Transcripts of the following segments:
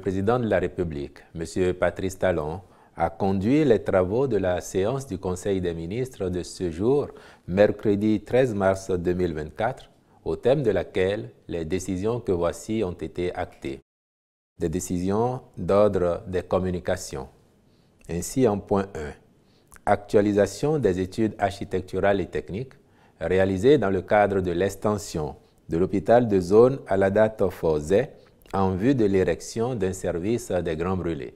président de la République, M. Patrice Talon, a conduit les travaux de la séance du Conseil des ministres de ce jour, mercredi 13 mars 2024, au thème de laquelle les décisions que voici ont été actées. Des décisions d'ordre des communications. Ainsi, en point 1, actualisation des études architecturales et techniques réalisées dans le cadre de l'extension de l'hôpital de zone à la date en vue de l'érection d'un service des grands brûlés.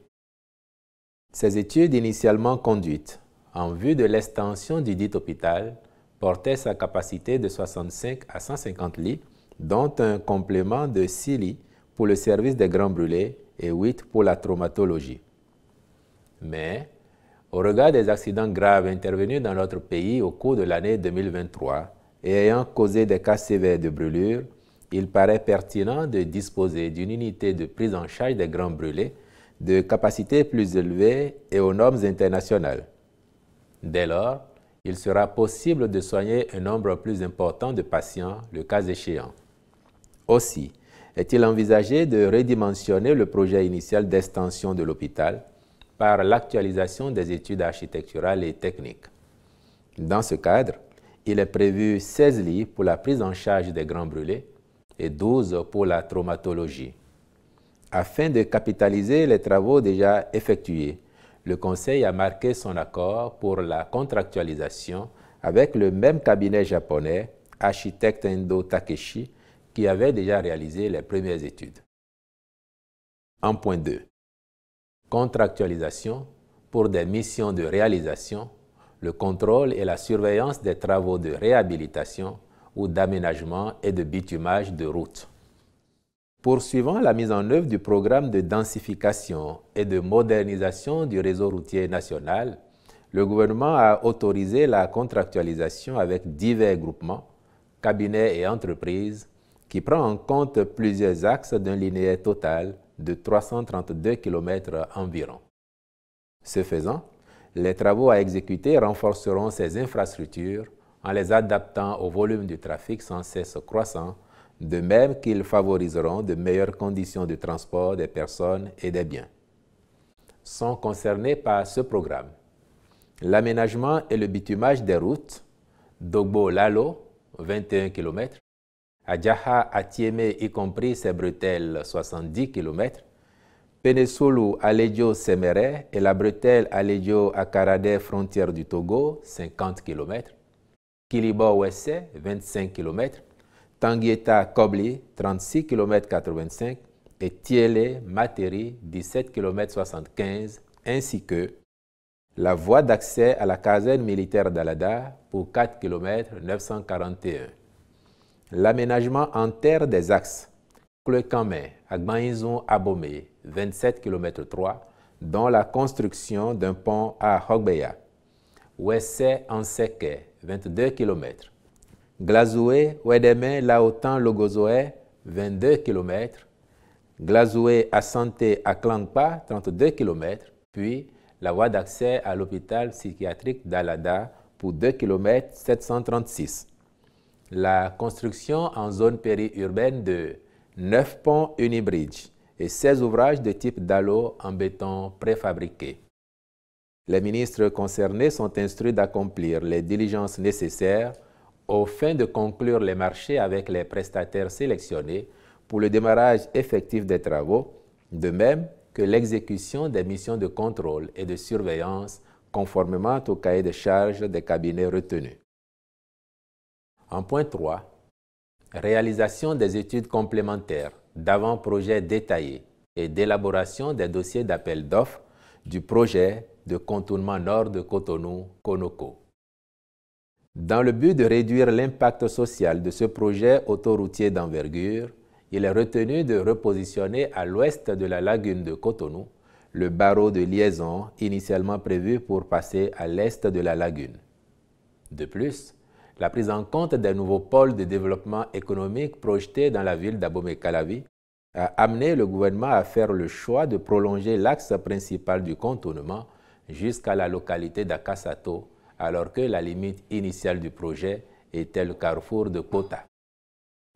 Ces études initialement conduites en vue de l'extension du dit hôpital portaient sa capacité de 65 à 150 lits, dont un complément de 6 lits pour le service des grands brûlés et 8 pour la traumatologie. Mais, au regard des accidents graves intervenus dans notre pays au cours de l'année 2023 et ayant causé des cas sévères de brûlures, il paraît pertinent de disposer d'une unité de prise en charge des grands brûlés de capacité plus élevée et aux normes internationales. Dès lors, il sera possible de soigner un nombre plus important de patients le cas échéant. Aussi, est-il envisagé de redimensionner le projet initial d'extension de l'hôpital par l'actualisation des études architecturales et techniques. Dans ce cadre, il est prévu 16 lits pour la prise en charge des grands brûlés et 12 pour la traumatologie. Afin de capitaliser les travaux déjà effectués, le Conseil a marqué son accord pour la contractualisation avec le même cabinet japonais, architecte Endo Takeshi, qui avait déjà réalisé les premières études. En point contractualisation pour des missions de réalisation, le contrôle et la surveillance des travaux de réhabilitation ou d'aménagement et de bitumage de routes. Poursuivant la mise en œuvre du programme de densification et de modernisation du réseau routier national, le gouvernement a autorisé la contractualisation avec divers groupements, cabinets et entreprises qui prend en compte plusieurs axes d'un linéaire total de 332 km environ. Ce faisant, les travaux à exécuter renforceront ces infrastructures en les adaptant au volume du trafic sans cesse croissant, de même qu'ils favoriseront de meilleures conditions de transport des personnes et des biens. Sont concernés par ce programme l'aménagement et le bitumage des routes Dogbo-Lalo, 21 km, Adjaha Atieme, y compris ses bretelles, 70 km, Penesolu Aledjo Semere et la bretelle Aledjo Akarade, frontière du Togo, 50 km, kilibo ouessé 25 km, Tangieta kobli 36 km 85 et Thiele-Materi, 17 km 75, ainsi que la voie d'accès à la caserne militaire d'Alada pour 4 km 941. L'aménagement en terre des axes Clé-Camin, abome abomé 27 km 3, dont la construction d'un pont à Hogbeya. en anseke 22 km. Glazoué, Wedeme, Laotan, Logozoé, 22 km. Glazoué, à Aklangpa, 32 km. Puis la voie d'accès à l'hôpital psychiatrique d'Alada pour 2 km 736. La construction en zone périurbaine de 9 ponts unibridge et 16 ouvrages de type DALO en béton préfabriqué. Les ministres concernés sont instruits d'accomplir les diligences nécessaires au fin de conclure les marchés avec les prestataires sélectionnés pour le démarrage effectif des travaux, de même que l'exécution des missions de contrôle et de surveillance conformément au cahier de charges des cabinets retenus. En point 3, réalisation des études complémentaires davant projets détaillés et d'élaboration des dossiers d'appel d'offres du projet de contournement nord de Cotonou-Konoko. Dans le but de réduire l'impact social de ce projet autoroutier d'envergure, il est retenu de repositionner à l'ouest de la lagune de Cotonou le barreau de liaison initialement prévu pour passer à l'est de la lagune. De plus, la prise en compte des nouveaux pôles de développement économique projetés dans la ville d'Abomey-Calavi a amené le gouvernement à faire le choix de prolonger l'axe principal du contournement jusqu'à la localité d'Akasato, alors que la limite initiale du projet était le carrefour de Kota.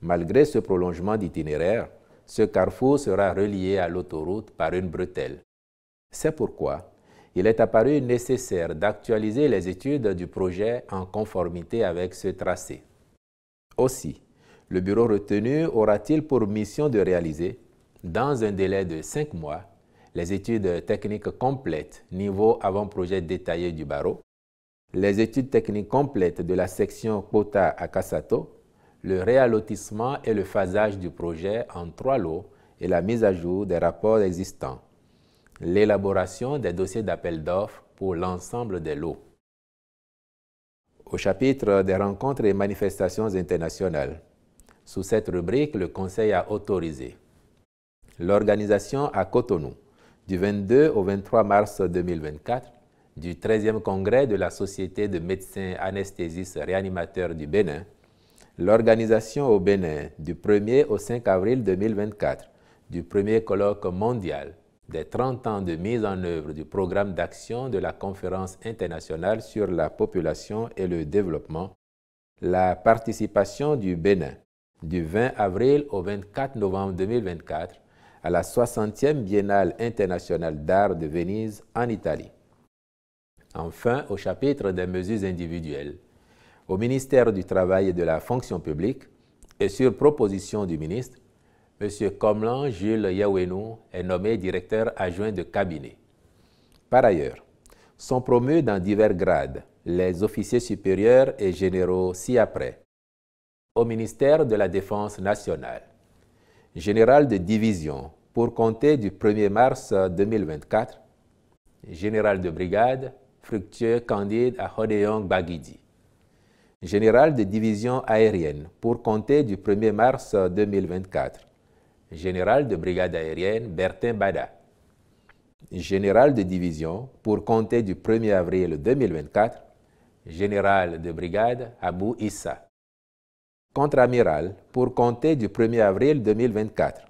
Malgré ce prolongement d'itinéraire, ce carrefour sera relié à l'autoroute par une bretelle. C'est pourquoi il est apparu nécessaire d'actualiser les études du projet en conformité avec ce tracé. Aussi, le bureau retenu aura-t-il pour mission de réaliser, dans un délai de cinq mois, les études techniques complètes niveau avant-projet détaillé du barreau, les études techniques complètes de la section Kota à Kassato, le réallotissement et le phasage du projet en trois lots et la mise à jour des rapports existants, l'élaboration des dossiers d'appel d'offres pour l'ensemble des lots. Au chapitre des rencontres et manifestations internationales, sous cette rubrique, le Conseil a autorisé l'organisation à Cotonou du 22 au 23 mars 2024 du 13e congrès de la Société de médecins anesthésistes réanimateurs du Bénin, l'organisation au Bénin du 1er au 5 avril 2024 du premier colloque mondial des 30 ans de mise en œuvre du programme d'action de la conférence internationale sur la population et le développement, la participation du Bénin du 20 avril au 24 novembre 2024 à la 60e Biennale internationale d'art de Venise en Italie. Enfin, au chapitre des mesures individuelles, au ministère du Travail et de la Fonction publique, et sur proposition du ministre, M. Comlan Jules Yaouenou est nommé directeur adjoint de cabinet. Par ailleurs, sont promus dans divers grades les officiers supérieurs et généraux ci-après au ministère de la Défense nationale général de division pour compter du 1er mars 2024, général de brigade Fructueux Candide à Hodeyong Baguidi, général de division aérienne pour compter du 1er mars 2024, général de brigade aérienne Bertin Bada, général de division pour compter du 1er avril 2024, général de brigade Abou Issa contre-amiral pour compter du 1er avril 2024.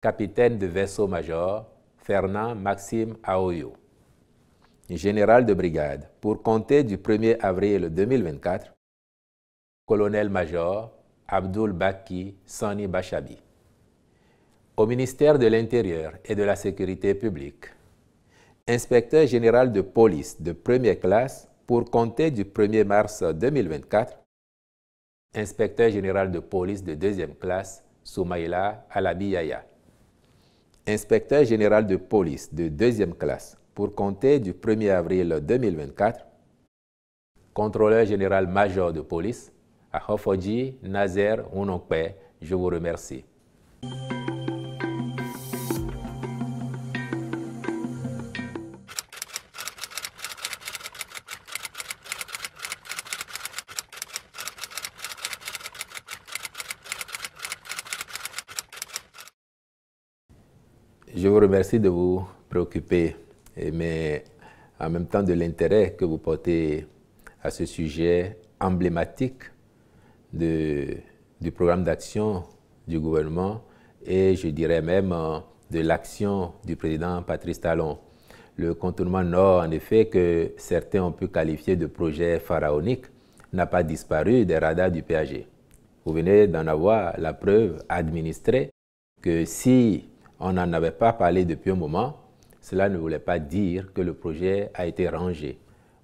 Capitaine de vaisseau-major Fernand Maxime Aoyo. Général de brigade pour compter du 1er avril 2024. Colonel-major Abdul Baki Sani Bachabi. Au ministère de l'Intérieur et de la Sécurité publique. Inspecteur général de police de première classe pour compter du 1er mars 2024 inspecteur général de police de deuxième classe, Soumaïla Alabiyaya. Inspecteur général de police de deuxième classe pour compter du 1er avril 2024, contrôleur général major de police, Ahofoji Nazer Unokpe. je vous remercie. vous remercie de vous préoccuper, mais en même temps de l'intérêt que vous portez à ce sujet emblématique du programme d'action du gouvernement et je dirais même euh, de l'action du président Patrice Talon. Le contournement nord, en effet, que certains ont pu qualifier de projet pharaonique, n'a pas disparu des radars du PAG. Vous venez d'en avoir la preuve administrée que si on n'en avait pas parlé depuis un moment, cela ne voulait pas dire que le projet a été rangé.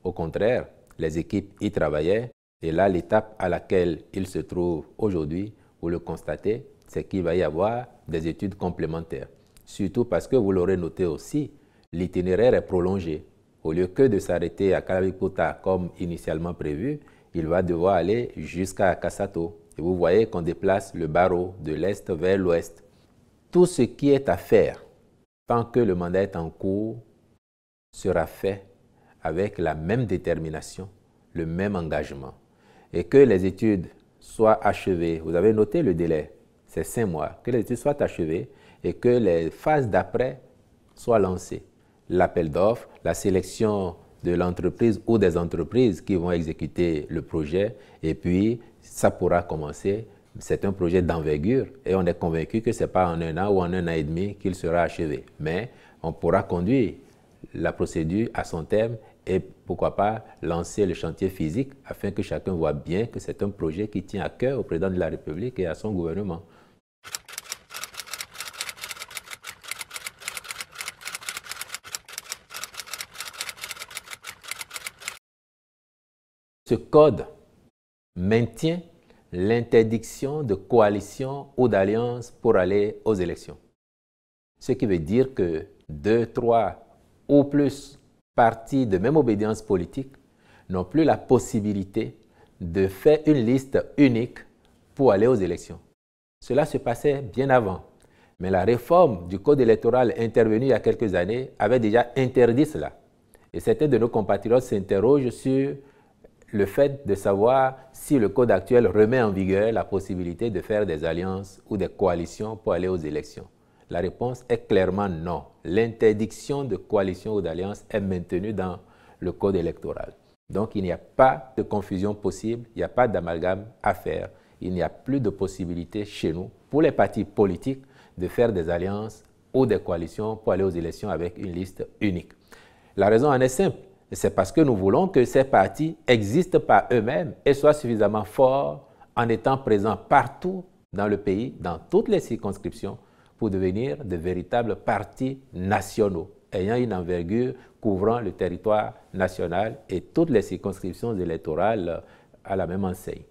Au contraire, les équipes y travaillaient et là, l'étape à laquelle il se trouve aujourd'hui, vous le constatez, c'est qu'il va y avoir des études complémentaires. Surtout parce que vous l'aurez noté aussi, l'itinéraire est prolongé. Au lieu que de s'arrêter à Kalavikuta comme initialement prévu, il va devoir aller jusqu'à Kasato. Et vous voyez qu'on déplace le barreau de l'est vers l'ouest tout ce qui est à faire tant que le mandat est en cours sera fait avec la même détermination, le même engagement. Et que les études soient achevées, vous avez noté le délai, c'est cinq mois, que les études soient achevées et que les phases d'après soient lancées. L'appel d'offres, la sélection de l'entreprise ou des entreprises qui vont exécuter le projet, et puis ça pourra commencer c'est un projet d'envergure et on est convaincu que ce n'est pas en un an ou en un an et demi qu'il sera achevé. Mais on pourra conduire la procédure à son terme et pourquoi pas lancer le chantier physique afin que chacun voit bien que c'est un projet qui tient à cœur au président de la République et à son gouvernement. Ce code maintient l'interdiction de coalition ou d'alliance pour aller aux élections. Ce qui veut dire que deux, trois ou plus partis de même obédience politique n'ont plus la possibilité de faire une liste unique pour aller aux élections. Cela se passait bien avant, mais la réforme du code électoral intervenue il y a quelques années avait déjà interdit cela. Et certains de nos compatriotes s'interrogent sur le fait de savoir si le code actuel remet en vigueur la possibilité de faire des alliances ou des coalitions pour aller aux élections La réponse est clairement non. L'interdiction de coalition ou d'alliance est maintenue dans le code électoral. Donc il n'y a pas de confusion possible, il n'y a pas d'amalgame à faire, il n'y a plus de possibilité chez nous pour les partis politiques de faire des alliances ou des coalitions pour aller aux élections avec une liste unique. La raison en est simple, c'est parce que nous voulons que ces partis existent par eux-mêmes et soient suffisamment forts en étant présents partout dans le pays, dans toutes les circonscriptions, pour devenir de véritables partis nationaux, ayant une envergure couvrant le territoire national et toutes les circonscriptions électorales à la même enseigne.